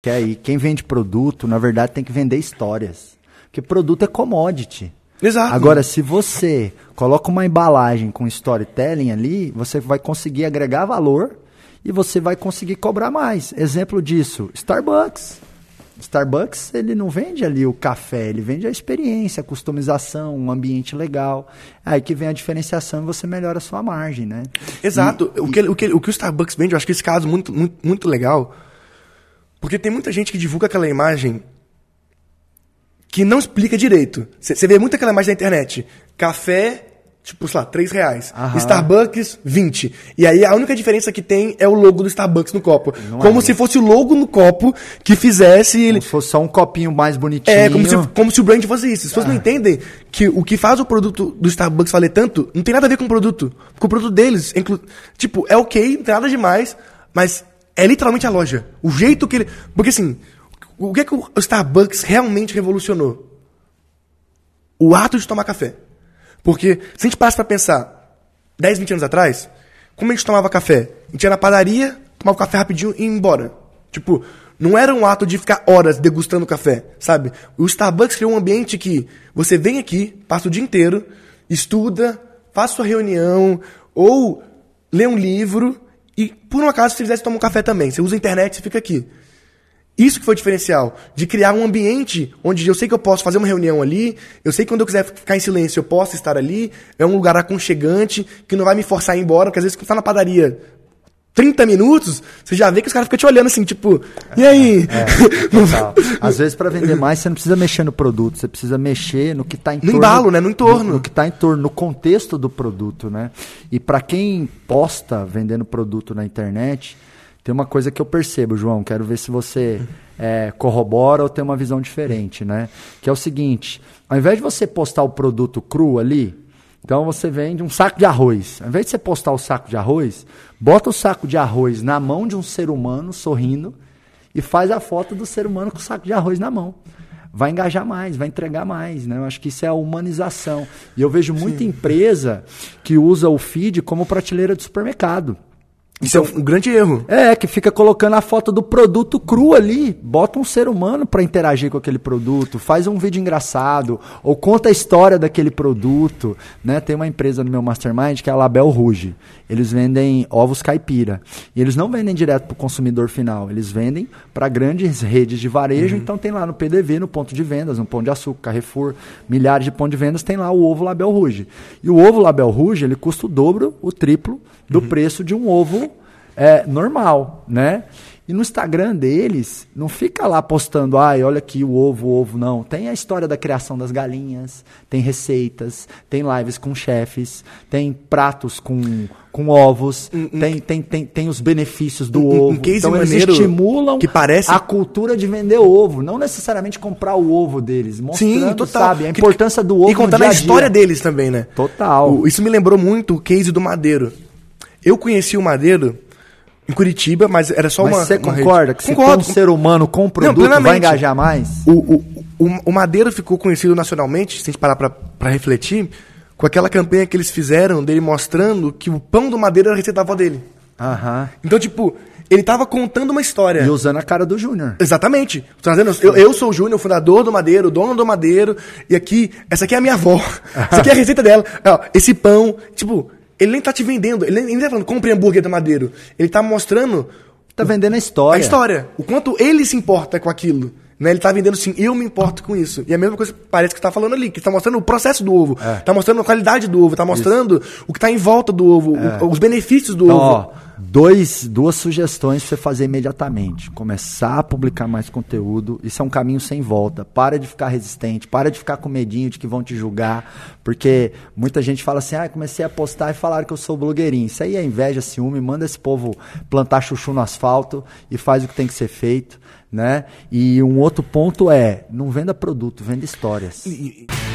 Que é aí, quem vende produto, na verdade, tem que vender histórias. Porque produto é commodity. Exato. Agora, se você coloca uma embalagem com storytelling ali, você vai conseguir agregar valor e você vai conseguir cobrar mais. Exemplo disso, Starbucks. Starbucks, ele não vende ali o café, ele vende a experiência, a customização, um ambiente legal. É aí que vem a diferenciação e você melhora a sua margem, né? Exato. E, o, que, e... o, que, o que o Starbucks vende, eu acho que esse caso muito, muito, muito legal porque tem muita gente que divulga aquela imagem que não explica direito. Você vê muito aquela imagem na internet. Café, tipo, sei lá, 3 reais. Aham. Starbucks, 20. E aí a única diferença que tem é o logo do Starbucks no copo. Não é como é se fosse o logo no copo que fizesse ele. Como se fosse só um copinho mais bonitinho. É, como se, como se o brand fosse isso. As pessoas ah. não é. entendem que o que faz o produto do Starbucks valer tanto não tem nada a ver com o produto. com o produto deles, inclu... tipo, é ok, não tem nada demais, mas é literalmente a loja. O jeito que ele. Porque assim, o que é que o Starbucks realmente revolucionou? O ato de tomar café. Porque se a gente passa para pensar 10, 20 anos atrás, como a gente tomava café? A gente ia na padaria, tomava o café rapidinho e ia embora. Tipo, não era um ato de ficar horas degustando café, sabe? O Starbucks criou um ambiente que você vem aqui, passa o dia inteiro, estuda, faz sua reunião ou lê um livro e por um acaso você fizesse tomar um café também. Você usa a internet, você fica aqui. Isso que foi o diferencial, de criar um ambiente onde eu sei que eu posso fazer uma reunião ali, eu sei que quando eu quiser ficar em silêncio eu posso estar ali, é um lugar aconchegante, que não vai me forçar a ir embora, porque às vezes você está na padaria, 30 minutos, você já vê que os caras ficam te olhando assim, tipo, e aí? É, é, Às vezes, para vender mais, você não precisa mexer no produto, você precisa mexer no que está em no torno. No embalo, né? No entorno. No, no que está em torno, no contexto do produto, né? E para quem posta vendendo produto na internet, tem uma coisa que eu percebo, João, quero ver se você é, corrobora ou tem uma visão diferente, né? Que é o seguinte, ao invés de você postar o produto cru ali, então você vende um saco de arroz. Ao invés de você postar o saco de arroz, bota o saco de arroz na mão de um ser humano sorrindo e faz a foto do ser humano com o saco de arroz na mão. Vai engajar mais, vai entregar mais, né? Eu acho que isso é a humanização. E eu vejo muita Sim. empresa que usa o feed como prateleira de supermercado. Isso então, é um então, grande erro. É, que fica colocando a foto do produto cru ali. Bota um ser humano para interagir com aquele produto, faz um vídeo engraçado, ou conta a história daquele produto. Né? Tem uma empresa no meu mastermind que é a Label Rouge. Eles vendem ovos caipira. E eles não vendem direto para o consumidor final, eles vendem para grandes redes de varejo. Uhum. Então tem lá no PDV, no ponto de vendas, no Pão de Açúcar, Carrefour, milhares de pontos de vendas, tem lá o ovo Label Rouge. E o ovo Label Rouge, ele custa o dobro, o triplo do uhum. preço de um ovo é, normal, né? E no Instagram deles, não fica lá postando, ai, olha aqui o ovo, o ovo, não. Tem a história da criação das galinhas, tem receitas, tem lives com chefes, tem pratos com, com ovos, um, um, tem, tem, tem, tem os benefícios do um, ovo. Um case então eles estimulam que parece... a cultura de vender ovo, não necessariamente comprar o ovo deles, mostrando, Sim, total. sabe, a importância do ovo E contando a história deles também, né? Total. O, isso me lembrou muito o case do Madeiro. Eu conheci o Madeiro em Curitiba, mas era só mas uma. Você concorda que Concordo. se um ser humano com um produto Não, vai engajar mais? O, o, o, o ficou conhecido nacionalmente, se a gente parar para refletir, com aquela campanha que eles fizeram dele mostrando que o pão do Madeiro era a receita da avó dele. Aham. Então, tipo, ele tava contando uma história. E usando a cara do Júnior. Exatamente. Trazendo, eu, eu sou o Júnior, fundador do Madeiro, dono do Madeiro, e aqui, essa aqui é a minha avó. essa aqui é a receita dela. Esse pão, tipo, ele nem tá te vendendo, ele nem, tá falando, compre hambúrguer da Madeiro. Ele tá mostrando. Tá vendendo a história. A história. O quanto ele se importa com aquilo. Né? Ele tá vendendo assim, eu me importo com isso. E a mesma coisa parece que tá falando ali, que tá mostrando o processo do ovo, é. tá mostrando a qualidade do ovo, tá mostrando isso. o que tá em volta do ovo, é. o, os benefícios do então, ovo. Ó, dois, duas sugestões pra você fazer imediatamente. Começar a publicar mais conteúdo. Isso é um caminho sem volta. Para de ficar resistente, para de ficar com medinho de que vão te julgar. Porque muita gente fala assim: ah, comecei a postar e falaram que eu sou blogueirinho. Isso aí é inveja, ciúme. Manda esse povo plantar chuchu no asfalto e faz o que tem que ser feito né? E um outro ponto é, não venda produto, venda histórias. E, e...